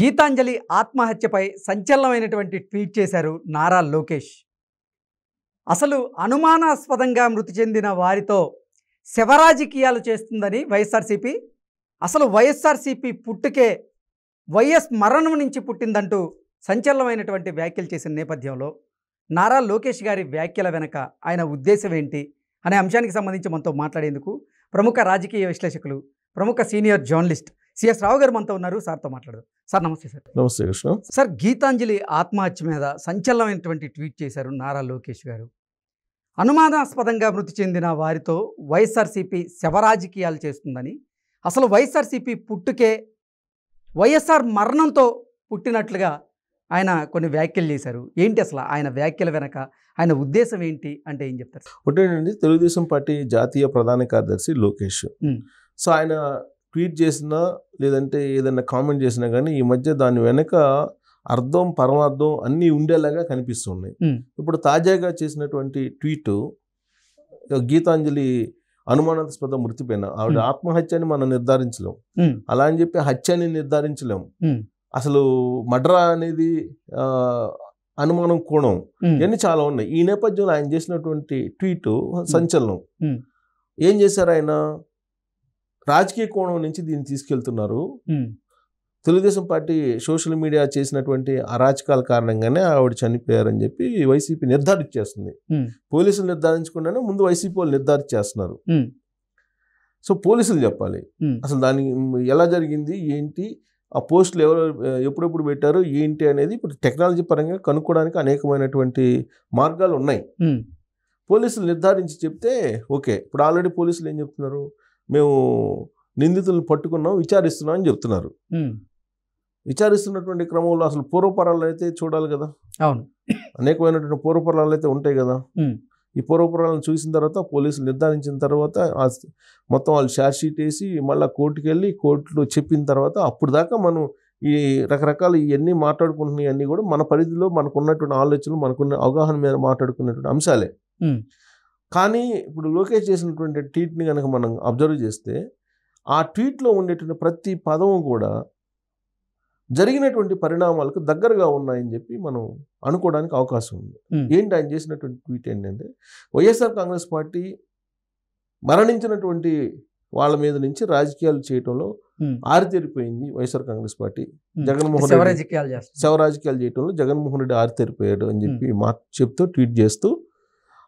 Gitanjali ఆత్మహత్యపై సంచలనమైనటువంటి tweet చేశారు నారా లోకేష్ అసలు అనుమానాస్పదంగా మృతి చెందిన వారితో శవరాజకీయాలు చేస్తుందని వైఎస్ఆర్సీపీ అసలు వైఎస్ఆర్సీపీ పుట్టుకే వైఎస్ మరణం నుంచి పుట్టిందంటూ సంచలనమైనటువంటి వ్యాఖ్యలు చేసిన నేపథ్యంలో నారా లోకేష్ గారి వ్యాఖ్యల వెనక ఆయన ఉద్దేశం ఏంటి అనే అంశానికి సంబంధించి మనతో మాట్లాడేందుకు ప్రముఖ రాజకీయ విశ్లేషకులు ప్రముఖ సీనియర్ జర్నలిస్ట్ సిఎస్ రావు గారు మనతో ఉన్నారు సార్తో మాట్లాడదు సార్ నమస్తే సార్ నమస్తే కృష్ణ సార్ గీతాంజలి ఆత్మహత్య మీద సంచలనమైనటువంటి ట్వీట్ చేశారు నారా లోకేష్ గారు అనుమానాస్పదంగా మృతి చెందిన వారితో వైఎస్ఆర్సీపీ శవరాజకీయాలు చేస్తుందని అసలు వైఎస్ఆర్సీపీ పుట్టుకే వైఎస్ఆర్ మరణంతో పుట్టినట్లుగా ఆయన కొన్ని వ్యాఖ్యలు చేశారు ఏంటి అసలు ఆయన వ్యాఖ్యల వెనక ఆయన ఉద్దేశం ఏంటి అంటే ఏం చెప్తారు ఒకటేనండి తెలుగుదేశం పార్టీ జాతీయ ప్రధాన కార్యదర్శి లోకేష్ సో ఆయన ట్వీట్ చేసినా లేదంటే ఏదైనా కామెంట్ చేసినా కానీ ఈ మధ్య దాని వెనక అర్థం పరమార్థం అన్నీ ఉండేలాగా కనిపిస్తున్నాయి ఇప్పుడు తాజాగా చేసినటువంటి ట్వీట్ గీతాంజలి అనుమానాస్పద మృతి పైన ఆవిడ ఆత్మహత్య అని మనం నిర్ధారించలేం అలా అని చెప్పి హత్య అని నిర్ధారించలేం అసలు మడ్రా అనేది అనుమానం కోణం ఇవన్నీ చాలా ఉన్నాయి ఈ నేపథ్యంలో ఆయన చేసినటువంటి ట్వీట్ సంచలనం ఏం చేశారు ఆయన రాజకీయ కోణం నుంచి దీన్ని తీసుకెళ్తున్నారు తెలుగుదేశం పార్టీ సోషల్ మీడియా చేసినటువంటి అరాచకాల కారణంగానే ఆవిడ చనిపోయారని చెప్పి వైసీపీ నిర్ధారించేస్తుంది పోలీసులు నిర్ధారించకుండానే ముందు వైసీపీ వాళ్ళు నిర్ధారించేస్తున్నారు సో పోలీసులు చెప్పాలి అసలు దానికి ఎలా జరిగింది ఏంటి ఆ పోస్టులు ఎవరు ఎప్పుడెప్పుడు పెట్టారు ఏంటి అనేది ఇప్పుడు టెక్నాలజీ పరంగా కనుక్కోవడానికి అనేకమైనటువంటి మార్గాలు ఉన్నాయి పోలీసులు నిర్ధారించి చెప్తే ఓకే ఇప్పుడు ఆల్రెడీ పోలీసులు ఏం చెప్తున్నారు మేము నిందితులను పట్టుకున్నాం విచారిస్తున్నాం అని చెప్తున్నారు విచారిస్తున్నటువంటి క్రమంలో అసలు పూర్వపరాలు అయితే చూడాలి కదా అవును అనేకమైనటువంటి పూర్వపరాలు అయితే ఉంటాయి కదా ఈ పూర్వపరాలను చూసిన తర్వాత పోలీసులు నిర్ధారించిన తర్వాత మొత్తం వాళ్ళు షార్జ్షీట్ వేసి మళ్ళీ కోర్టుకు వెళ్ళి కోర్టులో చెప్పిన తర్వాత అప్పుడు దాకా మనం ఈ రకరకాల ఇవన్నీ మాట్లాడుకుంటున్నాయి అన్నీ కూడా మన పరిధిలో మనకున్నటువంటి ఆలోచనలు మనకున్న అవగాహన మీద మాట్లాడుకున్నటువంటి అంశాలే కానీ ఇప్పుడు లోకేష్ చేసినటువంటి ట్వీట్ని కనుక మనం అబ్జర్వ్ చేస్తే ఆ ట్వీట్లో ఉండేటువంటి ప్రతి పదము కూడా జరిగినటువంటి పరిణామాలకు దగ్గరగా ఉన్నాయని చెప్పి మనం అనుకోవడానికి అవకాశం ఉంది ఏంటి ఆయన చేసినటువంటి ట్వీట్ ఏంటంటే వైఎస్ఆర్ కాంగ్రెస్ పార్టీ మరణించినటువంటి వాళ్ళ మీద నుంచి రాజకీయాలు చేయటంలో ఆరితేరిపోయింది వైఎస్ఆర్ కాంగ్రెస్ పార్టీ జగన్మోహన్ రెడ్డి శవరాజకీయాలు చేయటంలో జగన్మోహన్ రెడ్డి ఆరితేరిపోయాడు అని చెప్పి మా చెప్తూ ట్వీట్ చేస్తూ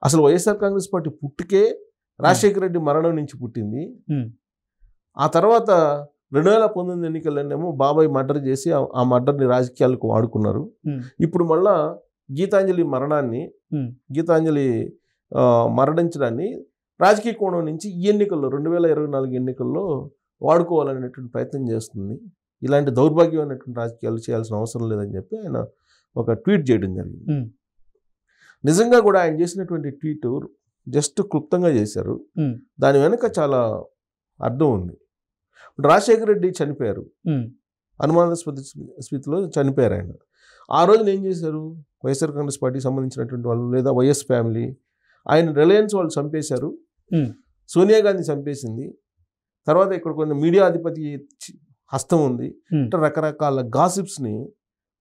అసలు వైఎస్ఆర్ కాంగ్రెస్ పార్టీ పుట్టుకే రాజశేఖర రెడ్డి మరణం నుంచి పుట్టింది ఆ తర్వాత రెండు వేల పంతొమ్మిది ఎన్నికల్లోనేమో బాబాయ్ మర్డర్ చేసి ఆ మర్డర్ని రాజకీయాలకు వాడుకున్నారు ఇప్పుడు మళ్ళా గీతాంజలి మరణాన్ని గీతాంజలి మరణించడాన్ని రాజకీయ కోణం నుంచి ఈ ఎన్నికల్లో రెండు వేల ఇరవై నాలుగు ఎన్నికల్లో వాడుకోవాలనేటువంటి ప్రయత్నం చేస్తుంది ఇలాంటి దౌర్భాగ్యమైనటువంటి రాజకీయాలు చేయాల్సిన అవసరం లేదని చెప్పి ఆయన ఒక ట్వీట్ చేయడం జరిగింది నిజంగా కూడా ఆయన చేసినటువంటి ట్వీట్ జస్ట్ క్లుప్తంగా చేశారు దాని వెనుక చాలా అర్థం ఉంది రాజశేఖర రెడ్డి చనిపోయారు అనుమానాస్పద స్థితిలో చనిపోయారు ఆయన ఆ రోజున ఏం చేశారు వైఎస్ఆర్ కాంగ్రెస్ పార్టీకి సంబంధించినటువంటి వాళ్ళు లేదా వైఎస్ ఫ్యామిలీ ఆయన రిలయన్స్ వాళ్ళు చంపేశారు సోనియా గాంధీ చంపేసింది తర్వాత ఇక్కడ కొంత మీడియా అధిపతి హస్తం ఉంది అంటే రకరకాల గాసిప్స్ని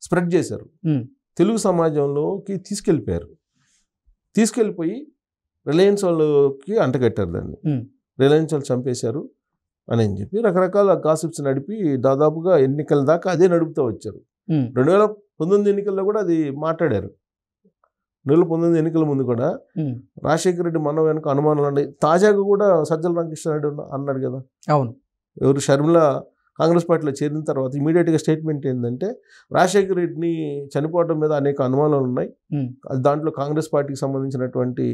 స్ప్రెడ్ చేశారు తెలుగు సమాజంలోకి తీసుకెళ్ళిపోయారు తీసుకెళ్ళిపోయి రిలయన్స్ వాళ్ళకి అంటగట్టారు దాన్ని రిలయన్స్ వాళ్ళు చంపేశారు అని అని చెప్పి రకరకాల కాసిప్స్ నడిపి దాదాపుగా ఎన్నికల దాకా అదే నడుపుతూ వచ్చారు రెండు వేల పంతొమ్మిది ఎన్నికల్లో కూడా అది మాట్లాడారు రెండు వేల పంతొమ్మిది ఎన్నికల ముందు కూడా రాజశేఖర రెడ్డి మనం వెనక అనుమానాలు ఉన్నాయి తాజాగా కూడా సజ్జల రామకృష్ణారెడ్డి రెడ్డి అన్నాడు కదా అవును ఎవరు షర్మిల కాంగ్రెస్ పార్టీలో చేరిన తర్వాత ఇమీడియట్గా స్టేట్మెంట్ ఏంటంటే రాజశేఖర రెడ్డిని చనిపోవడం మీద అనేక అనుమానాలు ఉన్నాయి అది దాంట్లో కాంగ్రెస్ పార్టీకి సంబంధించినటువంటి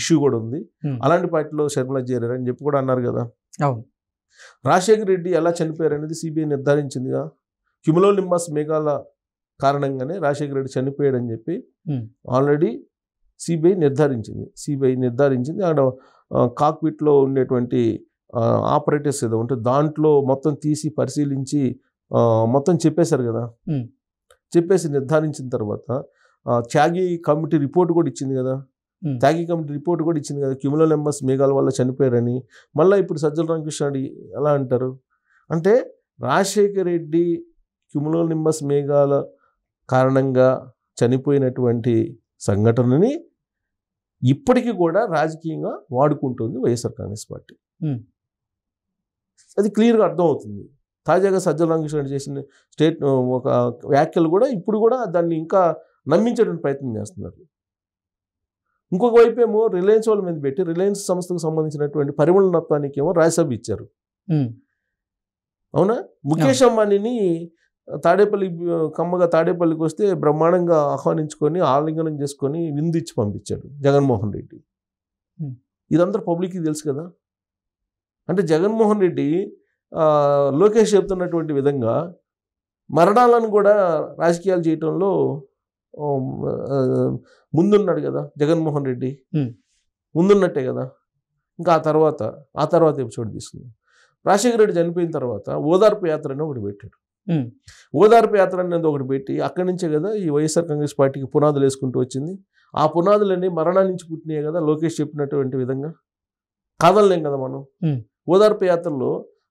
ఇష్యూ కూడా ఉంది అలాంటి పార్టీలో శర్మల చేరారని చెప్పి కూడా అన్నారు కదా రాజశేఖర రెడ్డి ఎలా చనిపోయారనేది సిబిఐ నిర్ధారించిందిగా క్యుములో లింబాస్ మేఘాల కారణంగానే రాజశేఖర రెడ్డి చనిపోయాడని చెప్పి ఆల్రెడీ సిబిఐ నిర్ధారించింది సిబిఐ నిర్ధారించింది అక్కడ కాక్పిట్లో ఉండేటువంటి ఆపరేటర్స్ ఏదో ఉంటే దాంట్లో మొత్తం తీసి పరిశీలించి మొత్తం చెప్పేశారు కదా చెప్పేసి నిర్ధారించిన తర్వాత త్యాగి కమిటీ రిపోర్ట్ కూడా ఇచ్చింది కదా త్యాగి కమిటీ రిపోర్ట్ కూడా ఇచ్చింది కదా క్యూములో నెంబర్స్ మేఘాల వల్ల చనిపోయారని మళ్ళీ ఇప్పుడు సజ్జల రామకృష్ణ ఎలా అంటారు అంటే రాజశేఖర్ రెడ్డి క్యూములో నెంబర్స్ మేఘాల కారణంగా చనిపోయినటువంటి సంఘటనని ఇప్పటికీ కూడా రాజకీయంగా వాడుకుంటుంది వైఎస్ఆర్ కాంగ్రెస్ పార్టీ అది క్లియర్గా అర్థమవుతుంది తాజాగా సజ్జల రామకృష్ణ చేసిన స్టేట్ ఒక వ్యాఖ్యలు కూడా ఇప్పుడు కూడా దాన్ని ఇంకా నమ్మించేటువంటి ప్రయత్నం చేస్తున్నారు ఇంకొక వైపేమో రిలయన్స్ వాళ్ళ మీద పెట్టి రిలయన్స్ సంస్థకు సంబంధించినటువంటి పరిమళనత్వానికి ఏమో రాజ్యసభ ఇచ్చారు అవునా ముఖేష్ అంబానీని తాడేపల్లి కమ్మగా తాడేపల్లికి వస్తే బ్రహ్మాండంగా ఆహ్వానించుకొని ఆలింగనం చేసుకొని ఇచ్చి పంపించాడు జగన్మోహన్ రెడ్డి ఇదంతా పబ్లిక్కి తెలుసు కదా అంటే జగన్మోహన్ రెడ్డి లోకేష్ చెప్తున్నటువంటి విధంగా మరణాలను కూడా రాజకీయాలు చేయటంలో ముందున్నాడు కదా జగన్మోహన్ రెడ్డి ముందున్నట్టే కదా ఇంకా ఆ తర్వాత ఆ తర్వాత ఎపిసోడ్ తీసుకుంది రాజశేఖర రెడ్డి చనిపోయిన తర్వాత ఓదార్పు యాత్ర అని ఒకటి పెట్టాడు ఓదార్పు యాత్ర అనేది ఒకటి పెట్టి అక్కడి నుంచే కదా ఈ వైఎస్ఆర్ కాంగ్రెస్ పార్టీకి పునాదులు వేసుకుంటూ వచ్చింది ఆ పునాదులన్నీ మరణాల నుంచి పుట్టినాయి కదా లోకేష్ చెప్పినటువంటి విధంగా కాదనలేం కదా మనం ఓదార్పు యాత్రలో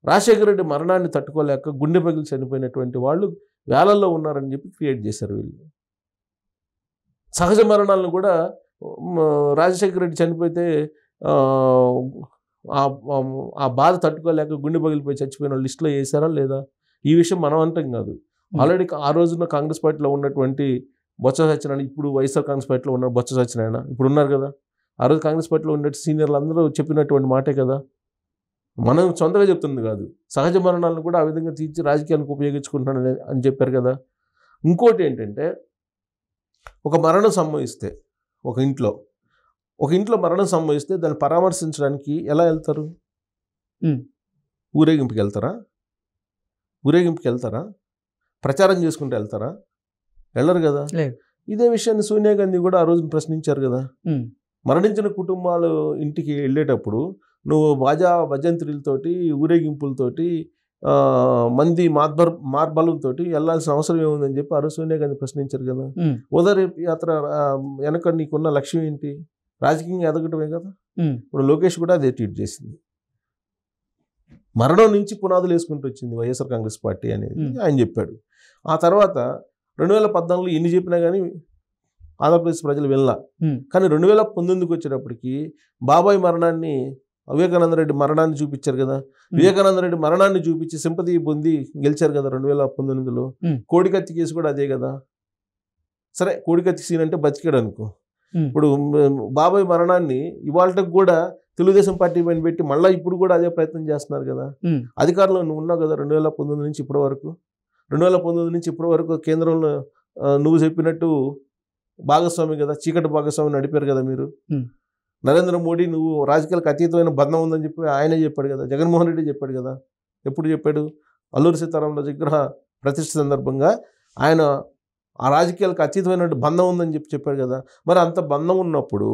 రాజశేఖర రెడ్డి మరణాన్ని తట్టుకోలేక గుండె పగిలి చనిపోయినటువంటి వాళ్ళు వేలల్లో ఉన్నారని చెప్పి క్రియేట్ చేశారు వీళ్ళు సహజ మరణాలను కూడా రాజశేఖర రెడ్డి చనిపోతే ఆ బాధ తట్టుకోలేక గుండె పగిలిపోయి చచ్చిపోయిన లిస్టులో వేశారా లేదా ఈ విషయం మనం అంటాం కాదు ఆల్రెడీ ఆ రోజున కాంగ్రెస్ పార్టీలో ఉన్నటువంటి బొత్స సత్యనారాయణ ఇప్పుడు వైఎస్ఆర్ కాంగ్రెస్ పార్టీలో ఉన్న బొత్స సత్యనారాయణ ఇప్పుడు ఉన్నారు కదా ఆ రోజు కాంగ్రెస్ పార్టీలో ఉన్న సీనియర్లు అందరూ చెప్పినటువంటి మాటే కదా మనం సొంతగా చెప్తుంది కాదు సహజ మరణాలను కూడా ఆ విధంగా తీర్చి రాజకీయాలకు ఉపయోగించుకుంటాను అని చెప్పారు కదా ఇంకోటి ఏంటంటే ఒక మరణం సంభవిస్తే ఒక ఇంట్లో ఒక ఇంట్లో మరణం సంభవిస్తే దాన్ని పరామర్శించడానికి ఎలా వెళ్తారు ఊరేగింపుకి వెళ్తారా ఊరేగింపుకి వెళ్తారా ప్రచారం చేసుకుంటూ వెళ్తారా వెళ్ళరు కదా ఇదే విషయాన్ని సోనియా గాంధీ కూడా ఆ రోజు ప్రశ్నించారు కదా మరణించిన కుటుంబాలు ఇంటికి వెళ్ళేటప్పుడు నువ్వు బాజా భజంత్రులతోటి ఊరేగింపులతోటి మంది మార్బర్ మార్బలంతో వెళ్ళాల్సిన అవసరం ఏముందని చెప్పి ఆ సోనియా గాంధీ ప్రశ్నించారు కదా ఉదయ యాత్ర వెనక నీకున్న లక్ష్యం ఏంటి రాజకీయంగా ఎదగటమే కదా ఇప్పుడు లోకేష్ కూడా అదే ట్వీట్ చేసింది మరణం నుంచి పునాదులు వేసుకుంటూ వచ్చింది వైఎస్ఆర్ కాంగ్రెస్ పార్టీ అనేది ఆయన చెప్పాడు ఆ తర్వాత రెండు వేల పద్నాలుగులో ఎన్ని చెప్పినా కానీ ఆంధ్రప్రదేశ్ ప్రజలు వెళ్ళా కానీ రెండు వేల పంతొమ్మిదికి వచ్చేటప్పటికి బాబాయ్ మరణాన్ని వివేకానంద రెడ్డి మరణాన్ని చూపించారు కదా వివేకానంద రెడ్డి మరణాన్ని చూపించి సింపతి పొంది గెలిచారు కదా రెండు వేల పంతొమ్మిదిలో కోడికత్తి కేసు కూడా అదే కదా సరే కోడికత్తి సీన్ అంటే బతికాడు అనుకో ఇప్పుడు బాబాయ్ మరణాన్ని ఇవాళకి కూడా తెలుగుదేశం పార్టీ పైన పెట్టి మళ్ళీ ఇప్పుడు కూడా అదే ప్రయత్నం చేస్తున్నారు కదా అధికారంలో నువ్వు ఉన్నావు కదా రెండు వేల పంతొమ్మిది నుంచి ఇప్పటి వరకు రెండు వేల పంతొమ్మిది నుంచి ఇప్పటి వరకు కేంద్రంలో నువ్వు చెప్పినట్టు భాగస్వామి కదా చీకటి భాగస్వామి నడిపారు కదా మీరు నరేంద్ర మోడీ నువ్వు రాజకీయాలకు అతీతమైన బంధం ఉందని చెప్పి ఆయనే చెప్పాడు కదా జగన్మోహన్ రెడ్డి చెప్పాడు కదా ఎప్పుడు చెప్పాడు అల్లూరి సీతారామరాజు విగ్రహ ప్రతిష్ట సందర్భంగా ఆయన ఆ రాజకీయాలకు అతీతమైన బంధం ఉందని చెప్పి చెప్పాడు కదా మరి అంత బంధం ఉన్నప్పుడు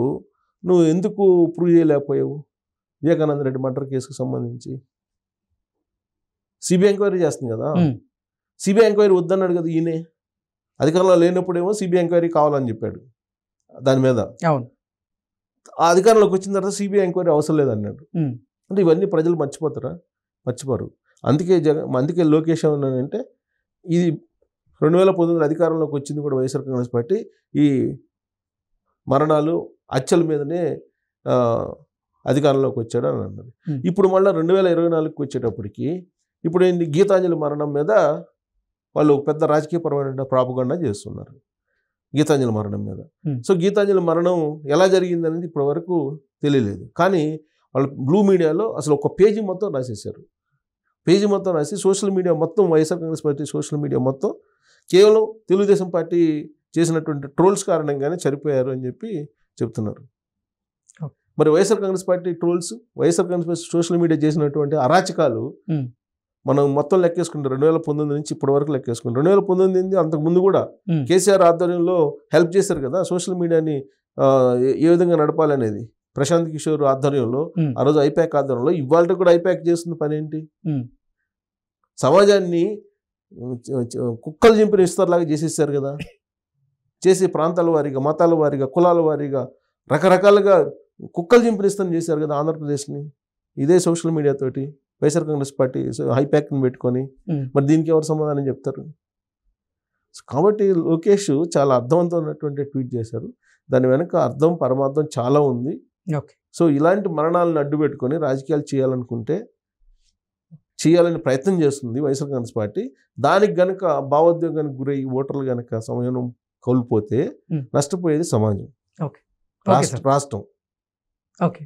నువ్వు ఎందుకు ప్రూవ్ చేయలేకపోయావు వివేకానంద రెడ్డి మర్డర్ కేసుకు సంబంధించి సిబిఐ ఎంక్వైరీ చేస్తుంది కదా సిబిఐ ఎంక్వైరీ వద్దన్నాడు కదా ఈయనే అధికారంలో లేనప్పుడేమో సిబిఐ ఎంక్వైరీ కావాలని చెప్పాడు దాని మీద అవును అధికారంలోకి వచ్చిన తర్వాత సిబిఐ ఎంక్వైరీ అవసరం లేదన్నాడు అంటే ఇవన్నీ ప్రజలు మర్చిపోతారా మర్చిపోరు అందుకే జగన్ అందుకే లోకేష్ అంటే ఇది రెండు వేల పంతొమ్మిది అధికారంలోకి వచ్చింది కూడా వైఎస్ఆర్ కాంగ్రెస్ పార్టీ ఈ మరణాలు అచ్చల మీదనే అధికారంలోకి వచ్చాడు అని అన్నది ఇప్పుడు మళ్ళీ రెండు వేల ఇరవై నాలుగుకి వచ్చేటప్పటికి ఇప్పుడు ఏంటి గీతాంజలి మరణం మీద వాళ్ళు పెద్ద రాజకీయపరమైన ప్రాపగండా చేస్తున్నారు గీతాంజలి మరణం మీద సో గీతాంజలి మరణం ఎలా జరిగింది అనేది ఇప్పటి వరకు తెలియలేదు కానీ వాళ్ళు బ్లూ మీడియాలో అసలు ఒక పేజీ మొత్తం రాసేసారు పేజీ మొత్తం రాసి సోషల్ మీడియా మొత్తం YSR Congress party social media మొత్తం కేవలం తెలుగుదేశం పార్టీ చేసినటువంటి ట్రోల్స్ కారణంగానే చనిపోయారు అని చెప్పి చెప్తున్నారు మరి YSR Congress party trolls YSR Congress party social media చేసినటువంటి అరాచకాలు మనం మొత్తం లెక్కేసుకుంటే రెండు వేల పంతొమ్మిది నుంచి ఇప్పటి వరకు లెక్కేసుకుంటాం రెండు వేల పంతొమ్మిది అంతకు ముందు కూడా కేసీఆర్ ఆధ్వర్యంలో హెల్ప్ చేశారు కదా సోషల్ మీడియాని ఏ విధంగా నడపాలనేది ప్రశాంత్ కిషోర్ ఆధ్వర్యంలో ఆ రోజు ఐప్యాక్ ఆధ్వర్యంలో ఇవాళ కూడా ఐప్యాక్ చేస్తున్న పని ఏంటి సమాజాన్ని కుక్కలు చింపిన విస్తారులాగా చేసేసారు కదా చేసి ప్రాంతాల వారీగా మతాల వారీగా కులాల వారీగా రకరకాలుగా కుక్కలు చింపిన చేశారు కదా ఆంధ్రప్రదేశ్ని ఇదే సోషల్ మీడియాతోటి వైఎస్ఆర్ కాంగ్రెస్ పార్టీ హైప్యాక్ని పెట్టుకొని మరి దీనికి ఎవరు సమాధానం చెప్తారు కాబట్టి లోకేష్ చాలా ఉన్నటువంటి ట్వీట్ చేశారు దాని వెనక అర్థం పరమార్థం చాలా ఉంది సో ఇలాంటి మరణాలను అడ్డు పెట్టుకొని రాజకీయాలు చేయాలనుకుంటే చేయాలని ప్రయత్నం చేస్తుంది వైఎస్ఆర్ కాంగ్రెస్ పార్టీ దానికి గనక భావోద్వేగానికి గురై ఓటర్లు గనక సమయం కోల్పోతే నష్టపోయేది సమాజం రాష్ట్రం ఓకే